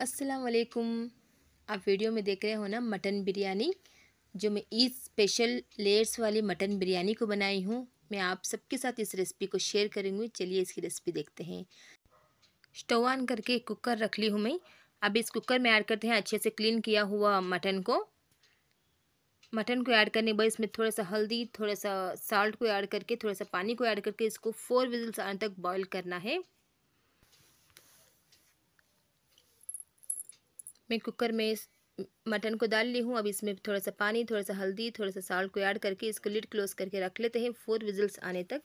अस्सलाम वालेकुम आप वीडियो में देख रहे हो ना मटन बिरयानी जो मैं ईद स्पेशल लेयर्स वाली मटन बिरयानी को बनाई हूँ मैं आप सबके साथ इस रेसिपी को शेयर करूँगी चलिए इसकी रेसिपी देखते हैं स्टोव ऑन करके कुकर रख ली हूँ मैं अब इस कुकर में ऐड करते हैं अच्छे से क्लीन किया हुआ मटन को मटन को ऐड करने के बाद इसमें थोड़ा सा हल्दी थोड़ा सा साल्ट को ऐड करके थोड़ा सा पानी को ऐड करके इसको फोर विजल्स आने तक बॉईल करना है मैं कुकर में मटन को डाल ली हूँ अब इसमें थोड़ा सा पानी थोड़ा सा हल्दी थोड़ा सा साल्ट को ऐड करके इसको लिड क्लोज करके रख लेते हैं फोर विजल्स आने तक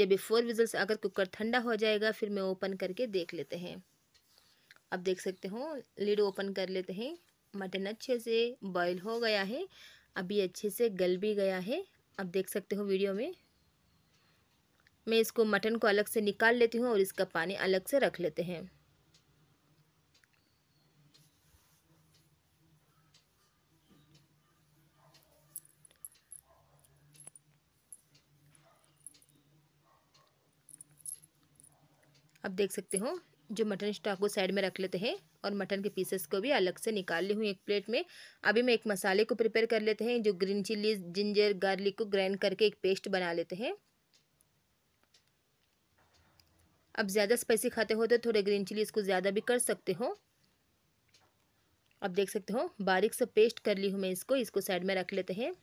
जब ये फोर विजल्स अगर कुकर ठंडा हो जाएगा फिर मैं ओपन करके देख लेते हैं अब देख सकते हो लिड ओपन कर लेते हैं मटन अच्छे से बॉयल हो गया है अभी अच्छे से गल भी गया है अब देख सकते हो वीडियो में मैं इसको मटन को अलग से निकाल लेती हूँ और इसका पानी अलग से रख लेते हैं अब देख सकते हो जो मटन स्टॉक को साइड में रख लेते हैं और मटन के पीसेस को भी अलग से निकाल ली हूँ एक प्लेट में अभी मैं एक मसाले को प्रिपेयर कर लेते हैं जो ग्रीन चिली जिंजर गार्लिक को ग्राइंड करके एक पेस्ट बना लेते हैं अब ज़्यादा स्पाइसी खाते हो तो थोड़े ग्रीन चिली इसको ज़्यादा भी कर सकते हो अब देख सकते हो बारीक से पेस्ट कर ली हूँ मैं इसको इसको साइड में रख लेते हैं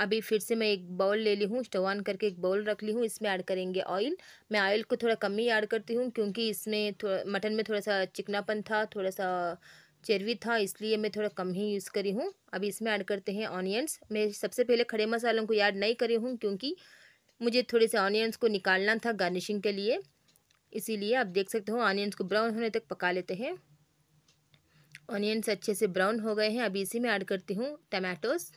अभी फिर से मैं एक बाउल ले ली हूँ स्टोव ऑन करके एक बाउल रख ली हूँ इसमें ऐड करेंगे ऑयल मैं ऑयल को थोड़ा कम ही ऐड करती हूँ क्योंकि इसमें थोड़ा मटन में थोड़ा सा चिकनापन था थोड़ा सा चर्वी था इसलिए मैं थोड़ा कम ही यूज़ करी हूँ अभी इसमें ऐड करते हैं ऑनियंस मैं सबसे पहले खड़े मसालों को ऐड नहीं करी हूँ क्योंकि मुझे थोड़े से ऑनियंस को निकालना था गार्निशिंग के लिए इसीलिए आप देख सकते हो ऑनियंस को ब्राउन होने तक पका लेते हैं ऑनियंस अच्छे से ब्राउन हो गए हैं अभी इसी में ऐड करती हूँ टमाटोज़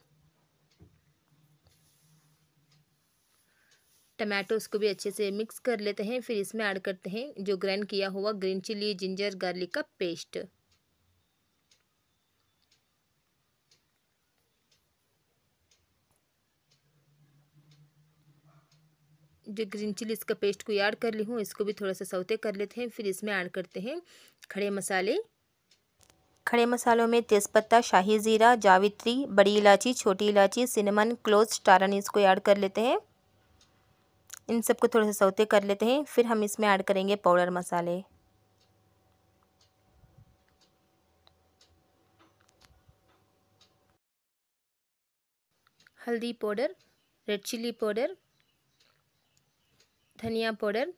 टमाटो को भी अच्छे से मिक्स कर लेते हैं फिर इसमें ऐड करते हैं जो ग्राइंड किया हुआ ग्रीन चिली जिंजर गार्लिक का पेस्ट जो ग्रीन चिली इसका पेस्ट को ऐड कर ली हूँ इसको भी थोड़ा सा सौते कर लेते हैं फिर इसमें ऐड करते हैं खड़े मसाले खड़े मसालों में तेज़पत्ता शाही ज़ीरा जावित्री बड़ी इलायची छोटी इलायची सिनेमन क्लोज स्टारन इसको ऐड कर लेते हैं इन सबको थोड़े से सौते कर लेते हैं फिर हम इसमें ऐड करेंगे पाउडर मसाले हल्दी पाउडर रेड चिल्ली पाउडर धनिया पाउडर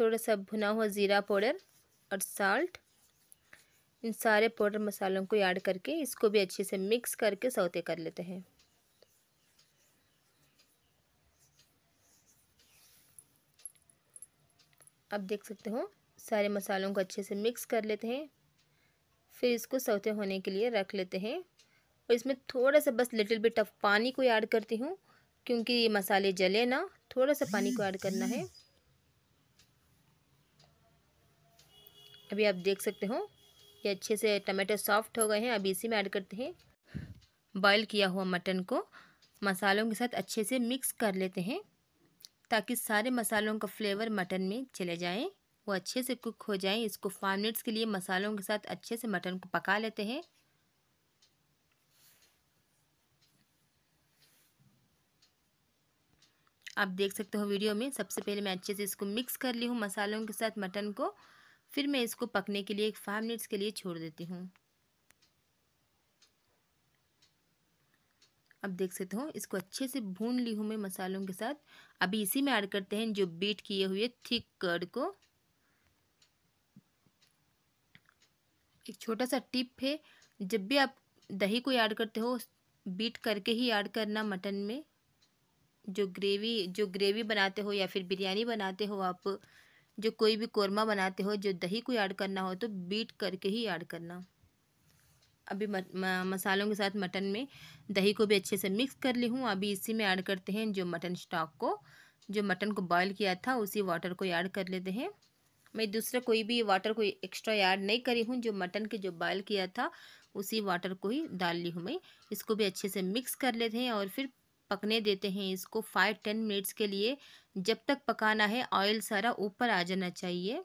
थोड़ा सा भुना हुआ ज़ीरा पाउडर और साल्ट इन सारे पाउडर मसालों को ऐड करके इसको भी अच्छे से मिक्स करके सौते कर लेते हैं आप देख सकते हो सारे मसालों को अच्छे से मिक्स कर लेते हैं फिर इसको सौते होने के लिए रख लेते हैं और इसमें थोड़ा सा बस लिटिल बिट ऑफ पानी को ऐड करती हूँ क्योंकि ये मसाले जले ना थोड़ा सा पानी को ऐड करना है अभी आप देख सकते हो ये अच्छे से टमाटर सॉफ्ट हो गए हैं अभी इसी में ऐड करते हैं बॉईल किया हुआ मटन को मसालों के साथ अच्छे से मिक्स कर लेते हैं ताकि सारे मसालों का फ्लेवर मटन में चले जाएँ वो अच्छे से कुक हो जाएँ इसको फाइव मिनट्स के लिए मसालों के साथ अच्छे से मटन को पका लेते हैं आप देख सकते हो वीडियो में सबसे पहले मैं अच्छे से इसको मिक्स कर ली हूँ मसालों के साथ मटन को फिर मैं इसको पकने के लिए एक फाइव मिनट्स के लिए छोड़ देती हूँ अब देख सकते हो इसको अच्छे से भून ली हूँ मैं मसालों के साथ अभी इसी में ऐड करते हैं जो बीट किए हुए थिक कर्ड को एक छोटा सा टिप है जब भी आप दही को ऐड करते हो बीट करके ही ऐड करना मटन में जो ग्रेवी जो ग्रेवी बनाते हो या फिर बिरयानी बनाते हो आप जो कोई भी कोरमा बनाते हो जो दही को ऐड करना हो तो बीट करके ही ऐड करना अभी मसालों के साथ मटन में दही को भी अच्छे से मिक्स कर ली हूँ अभी इसी में ऐड करते हैं जो मटन स्टॉक को जो मटन को बॉईल किया था उसी वाटर को ऐड कर लेते हैं मैं दूसरा कोई भी वाटर को एक्स्ट्रा ऐड नहीं करी हूँ जो मटन के जो बॉयल किया था उसी वाटर को ही डाल ली हूँ मैं इसको भी अच्छे से मिक्स कर लेते हैं और फिर पकने देते हैं इसको फाइव टेन मिनट्स के लिए जब तक पकाना है ऑयल सारा ऊपर आ जाना चाहिए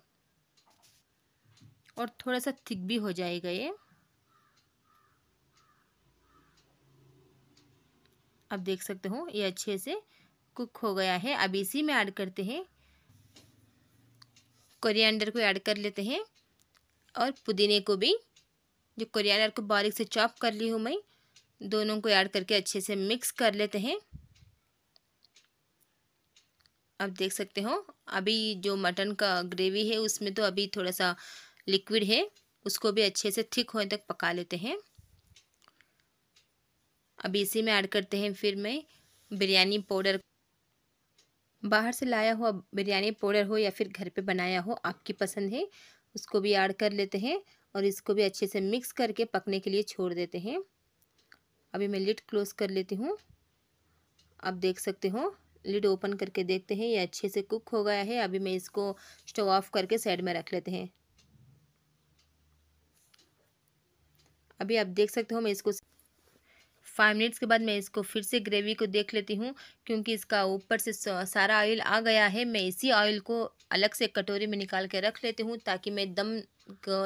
और थोड़ा सा थिक भी हो जाएगा ये अब देख सकते हो ये अच्छे से कुक हो गया है अब इसी में ऐड करते हैं कोरिएंडर को ऐड कर लेते हैं और पुदीने को भी जो कोरिएंडर को बारीक से चॉप कर ली हूँ मैं दोनों को ऐड करके अच्छे से मिक्स कर लेते हैं आप देख सकते हो अभी जो मटन का ग्रेवी है उसमें तो अभी थोड़ा सा लिक्विड है उसको भी अच्छे से थिक होने तक पका लेते हैं अब इसी में ऐड करते हैं फिर मैं बिरयानी पाउडर बाहर से लाया हुआ बिरयानी पाउडर हो या फिर घर पे बनाया हो आपकी पसंद है उसको भी ऐड कर लेते हैं और इसको भी अच्छे से मिक्स करके पकने के लिए छोड़ देते हैं अभी मैं लिड क्लोज़ कर लेती हूँ आप देख सकते हो लिड ओपन करके देखते हैं ये अच्छे से कुक हो गया है अभी मैं इसको स्टोव ऑफ करके साइड में रख लेते हैं अभी आप देख सकते हो मैं इसको फाइव मिनट्स के बाद मैं इसको फिर से ग्रेवी को देख लेती हूँ क्योंकि इसका ऊपर से सारा ऑयल आ गया है मैं इसी ऑयल को अलग से कटोरी में निकाल के रख लेती हूँ ताकि मैं दम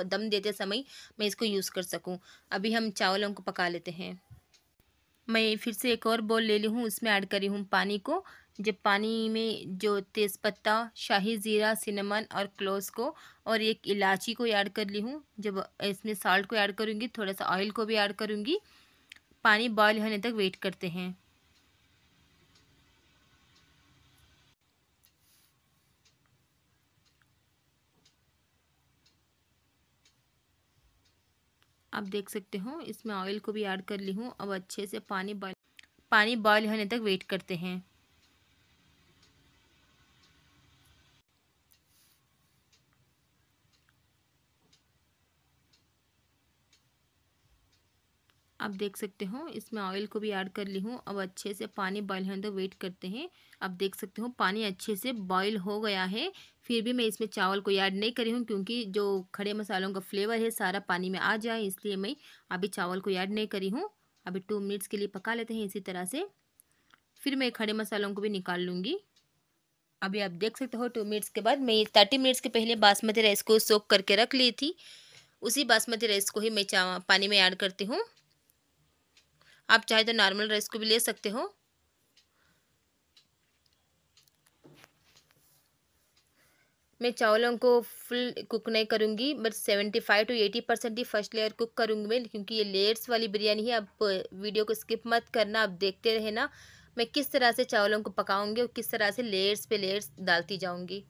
दम देते समय मैं इसको यूज़ कर सकूँ अभी हम चावलों को पका लेते हैं मैं फिर से एक और बोल ले ली हूँ उसमें ऐड करी हूँ पानी को जब पानी में जो तेज़पत्ता शाही ज़ीरा सिनेमन और क्लोस को और एक इलायची को ऐड कर ली हूँ जब इसमें साल्ट को ऐड करूँगी थोड़ा सा ऑयल को भी ऐड करूँगी पानी बॉयल होने तक वेट करते हैं आप देख सकते हो इसमें ऑयल को भी ऐड कर ली हूँ अब अच्छे से पानी बॉयल पानी बॉयल होने तक वेट करते हैं आप देख सकते हो इसमें ऑयल को भी ऐड कर ली हूँ अब अच्छे से पानी बॉयल होने तक वेट करते हैं आप देख सकते हो पानी अच्छे से बॉयल हो गया है फिर भी मैं इसमें चावल को ऐड नहीं करी हूँ क्योंकि जो खड़े मसालों का फ्लेवर है सारा पानी में आ जाए इसलिए मैं अभी चावल को ऐड नहीं करी हूँ अभी टू मिनट्स के लिए पका लेते हैं इसी तरह से फिर मैं खड़े मसालों को भी निकाल लूँगी अभी आप देख सकते हो टू मिनट्स के बाद मैं थर्टी मिनट्स के पहले बासमती राइस को सोख करके रख ली थी उसी बासमती राइस को ही मैं पानी में ऐड करती हूँ आप चाहे तो नॉर्मल राइस को भी ले सकते हो मैं चावलों को फुल कुक नहीं करूँगी but seventy five to eighty percent ही फर्स्ट लेयर कुक करूँगी मैं क्योंकि ये लेयर्स वाली बिरयानी है आप वीडियो को स्किप मत करना आप देखते रहना मैं किस तरह से चावलों को पकाऊँगी और किस तरह से लेयर्स पे लेयर्स डालती जाऊँगी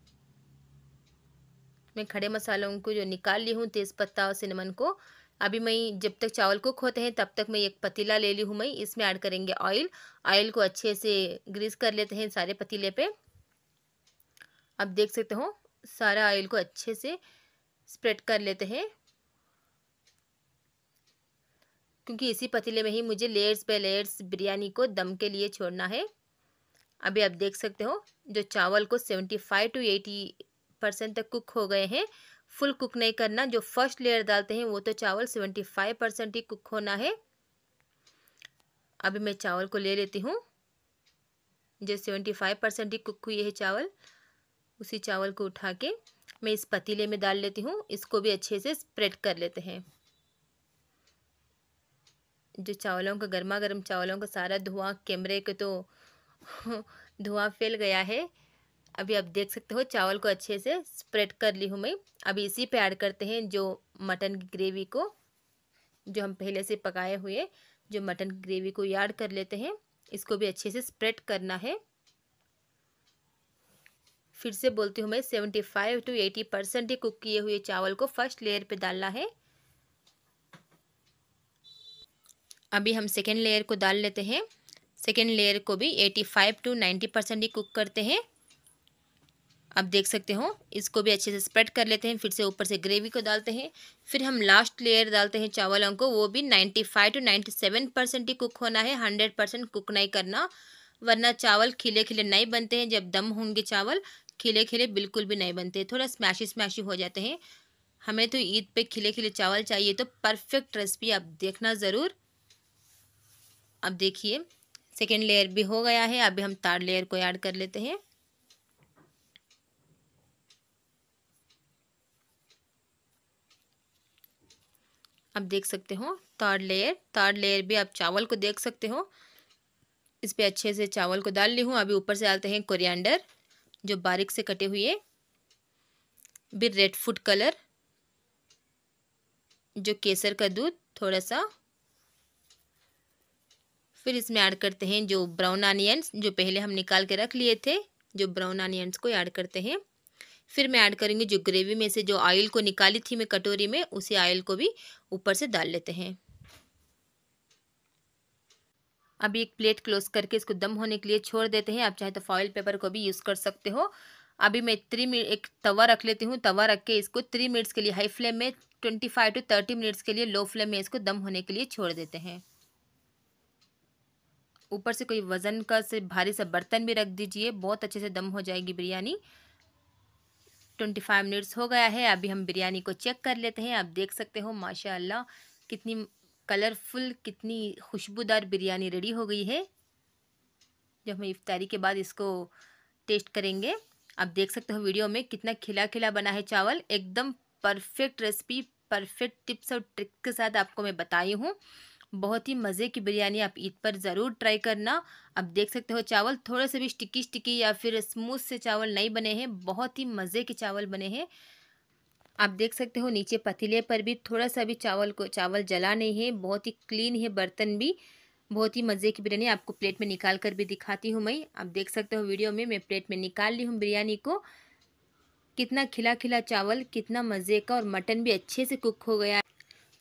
मैं खड़े मसालों को जो निकाल ली हूँ तेज पत्ता और सिनेमन को अभी मैं जब तक चावल कुक होते हैं तब तक मैं एक पतीला ले ली हूँ मैं इसमें ऐड करेंगे ऑयल ऑयल को अच्छे से ग्रीस कर लेते हैं सारे पतीले पे अब देख सकते हो सारा ऑयल को अच्छे से स्प्रेड कर लेते हैं क्योंकि इसी पतीले में ही मुझे लेयर्स बाय लेयर्स बिरयानी को दम के लिए छोड़ना है अभी आप देख सकते हो जो चावल को seventy five to eighty percent तक कुक हो गए हैं फुल कुक नहीं करना जो फर्स्ट लेयर डालते हैं वो तो चावल सेवेंटी फाइव परसेंट ही कुक होना है अभी मैं चावल को ले लेती हूँ जो सेवेंटी फाइव परसेंट ही कुक हुई है चावल उसी चावल को उठा के मैं इस पतीले में डाल लेती हूँ इसको भी अच्छे से स्प्रेड कर लेते हैं जो चावलों का गर्मा गर्म चावलों का सारा धुआं कैमरे के तो धुआं फैल गया है अभी आप देख सकते हो चावल को अच्छे से स्प्रेड कर ली हूँ मैं अभी इसी पे ऐड करते हैं जो मटन की ग्रेवी को जो हम पहले से पकाए हुए जो मटन की ग्रेवी को ऐड कर लेते हैं इसको भी अच्छे से स्प्रेड करना है फिर से बोलती हूँ मैं seventy five to eighty percent ही कुक किए हुए चावल को फर्स्ट लेयर पे डालना है अभी हम सेकेंड लेयर को डाल लेते हैं सेकेंड लेयर को भी eighty five to ninety percent ही कुक करते हैं आप देख सकते हो इसको भी अच्छे से स्प्रेड कर लेते हैं फिर से ऊपर से ग्रेवी को डालते हैं फिर हम लास्ट लेयर डालते हैं चावलों को वो भी ninety five to ninety seven percent ही कुक होना है हंड्रेड परसेंट कुक नहीं करना वरना चावल खिले खिले नहीं बनते हैं जब दम होंगे चावल खिले खिले बिल्कुल भी नहीं बनते थोड़ा स्मैशी स्मैशी हो जाते हैं हमें तो ईद पर खिले खिले चावल चाहिए तो परफेक्ट रेसिपी आप देखना ज़रूर अब देखिए सेकेंड लेयर भी हो गया है अभी हम थर्ड लेयर को ऐड कर लेते हैं आप देख सकते हो थर्ड लेयर थर्ड लेयर भी आप चावल को देख सकते हो इस पर अच्छे से चावल को डाल ली हूँ अभी ऊपर से डालते हैं कोरिएंडर जो बारीक से कटे हुए भी रेड फूड कलर जो केसर का दूध थोड़ा सा फिर इसमें ऐड करते हैं जो ब्राउन अनियंस जो पहले हम निकाल के रख लिए थे जो ब्राउन अनियंस को ऐड करते हैं फिर मैं ऐड करूँगी जो ग्रेवी में से जो ऑयल को निकाली थी मैं कटोरी में उसी ऑयल को भी ऊपर से डाल लेते हैं अभी एक प्लेट क्लोज करके इसको दम होने के लिए छोड़ देते हैं आप चाहे तो फॉइल पेपर को भी यूज़ कर सकते हो अभी मैं थ्री मिनट एक तवा रख लेती हूँ तवा रख के इसको थ्री मिनट्स के लिए हाई फ्लेम में twenty five to thirty minutes के लिए लो फ्लेम में इसको दम होने के लिए छोड़ देते हैं ऊपर से कोई वज़न का से भारी सा बर्तन भी रख दीजिए बहुत अच्छे से दम हो जाएगी बिरयानी ट्वेंटी फाइव मिनट्स हो गया है अभी हम बिरयानी को चेक कर लेते हैं आप देख सकते हो माशाल्लाह कितनी कलरफुल कितनी खुशबूदार बिरयानी रेडी हो गई है जब हम इफ्तारी के बाद इसको टेस्ट करेंगे आप देख सकते हो वीडियो में कितना खिला खिला बना है चावल एकदम परफेक्ट रेसिपी परफेक्ट टिप्स और ट्रिक के साथ आपको मैं बताई हूँ बहुत ही मज़े की बिरयानी आप ईद पर ज़रूर ट्राई करना आप देख सकते हो चावल थोड़े से भी स्टिकी स्टिकी या फिर स्मूथ से चावल नहीं बने हैं बहुत ही मज़े के चावल बने हैं आप देख सकते हो नीचे पतीले पर भी थोड़ा सा भी चावल को चावल जला नहीं है बहुत ही क्लीन है बर्तन भी बहुत ही मज़े की बिरयानी आपको प्लेट में निकाल कर भी दिखाती हूँ मैं आप देख सकते हो वीडियो में मैं प्लेट में निकाल ली हूँ बिरयानी को कितना खिला खिला चावल कितना मज़े का और मटन भी अच्छे से कुक हो गया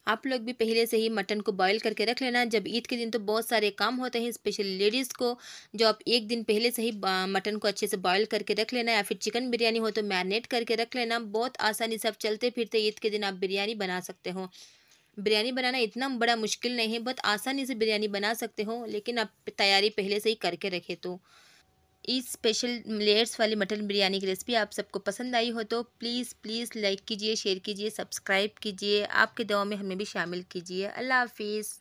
आप लोग भी पहले से ही मटन को बॉईल करके रख लेना जब ईद के दिन तो बहुत सारे काम होते हैं स्पेशली लेडीज़ को जो आप एक दिन पहले से ही मटन को अच्छे से बॉईल करके रख लेना या फिर चिकन बिरयानी हो तो मैरिनेट करके रख लेना बहुत आसानी से आप चलते फिरते ईद के दिन आप बिरयानी बना सकते हो बिरयानी बनाना इतना बड़ा मुश्किल नहीं है बहुत आसानी से बिरयानी बना सकते हो लेकिन आप तैयारी पहले से ही करके रखे तो इस स्पेशल लेयर्स वाली मटन बिरयानी की रेसिपी आप सबको पसंद आई हो तो प्लीज़ प्लीज़ लाइक कीजिए शेयर कीजिए सब्सक्राइब कीजिए आपके दवा में हमें भी शामिल कीजिए अल्लाह हाफिज़